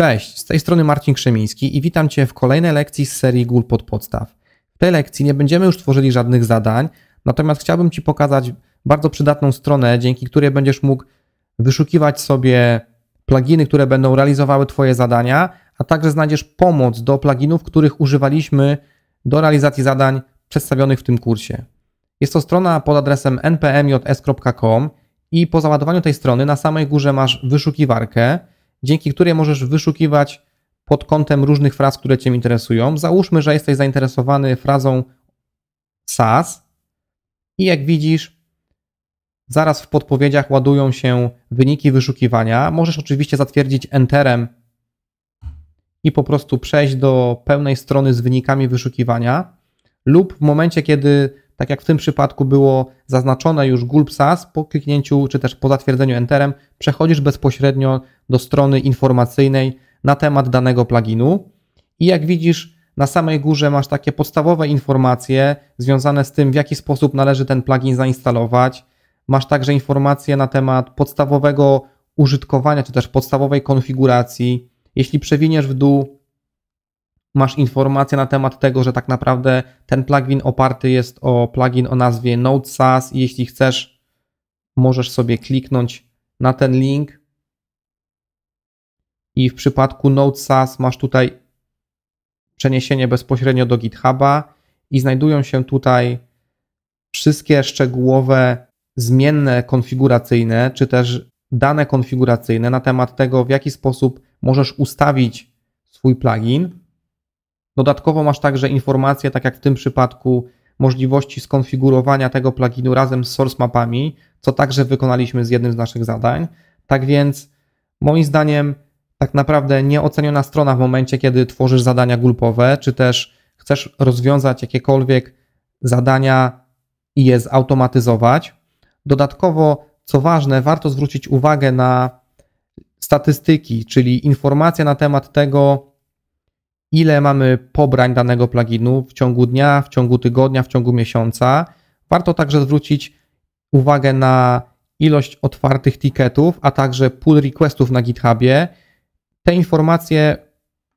Cześć, z tej strony Marcin Krzemiński i witam Cię w kolejnej lekcji z serii Gul pod podstaw. W tej lekcji nie będziemy już tworzyli żadnych zadań, natomiast chciałbym Ci pokazać bardzo przydatną stronę, dzięki której będziesz mógł wyszukiwać sobie pluginy, które będą realizowały Twoje zadania, a także znajdziesz pomoc do pluginów, których używaliśmy do realizacji zadań przedstawionych w tym kursie. Jest to strona pod adresem npmjs.com i po załadowaniu tej strony na samej górze masz wyszukiwarkę, dzięki której możesz wyszukiwać pod kątem różnych fraz, które Cię interesują. Załóżmy, że jesteś zainteresowany frazą SAS i jak widzisz, zaraz w podpowiedziach ładują się wyniki wyszukiwania. Możesz oczywiście zatwierdzić Enterem i po prostu przejść do pełnej strony z wynikami wyszukiwania lub w momencie, kiedy tak jak w tym przypadku było zaznaczone już gulp SAS, po kliknięciu czy też po zatwierdzeniu Enterem przechodzisz bezpośrednio do strony informacyjnej na temat danego pluginu i jak widzisz na samej górze masz takie podstawowe informacje związane z tym w jaki sposób należy ten plugin zainstalować. Masz także informacje na temat podstawowego użytkowania czy też podstawowej konfiguracji. Jeśli przewiniesz w dół masz informację na temat tego, że tak naprawdę ten plugin oparty jest o plugin o nazwie NodeSAS i jeśli chcesz, możesz sobie kliknąć na ten link i w przypadku NodeSAS masz tutaj przeniesienie bezpośrednio do GitHuba i znajdują się tutaj wszystkie szczegółowe zmienne konfiguracyjne, czy też dane konfiguracyjne na temat tego, w jaki sposób możesz ustawić swój plugin. Dodatkowo masz także informacje, tak jak w tym przypadku, możliwości skonfigurowania tego pluginu razem z source mapami, co także wykonaliśmy z jednym z naszych zadań. Tak więc, moim zdaniem, tak naprawdę nieoceniona strona w momencie, kiedy tworzysz zadania gulpowe, czy też chcesz rozwiązać jakiekolwiek zadania i je zautomatyzować. Dodatkowo, co ważne, warto zwrócić uwagę na statystyki, czyli informacje na temat tego, ile mamy pobrań danego pluginu w ciągu dnia, w ciągu tygodnia, w ciągu miesiąca. Warto także zwrócić uwagę na ilość otwartych ticketów, a także pull requestów na GitHubie. Te informacje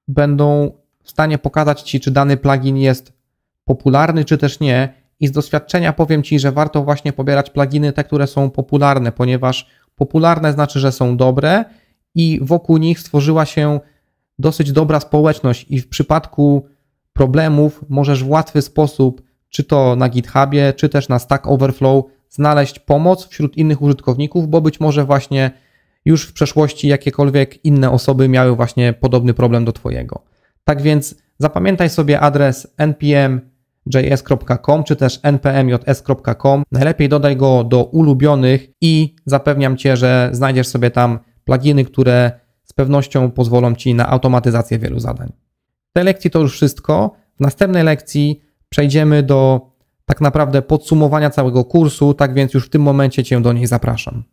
będą w stanie pokazać Ci, czy dany plugin jest popularny, czy też nie. I z doświadczenia powiem Ci, że warto właśnie pobierać pluginy te, które są popularne, ponieważ popularne znaczy, że są dobre i wokół nich stworzyła się dosyć dobra społeczność i w przypadku problemów możesz w łatwy sposób, czy to na GitHubie, czy też na Stack Overflow, znaleźć pomoc wśród innych użytkowników, bo być może właśnie już w przeszłości jakiekolwiek inne osoby miały właśnie podobny problem do Twojego. Tak więc zapamiętaj sobie adres npmjs.com czy też npmjs.com. Najlepiej dodaj go do ulubionych i zapewniam Cię, że znajdziesz sobie tam pluginy, które z pewnością pozwolą Ci na automatyzację wielu zadań. W tej lekcji to już wszystko. W następnej lekcji przejdziemy do tak naprawdę podsumowania całego kursu, tak więc już w tym momencie Cię do niej zapraszam.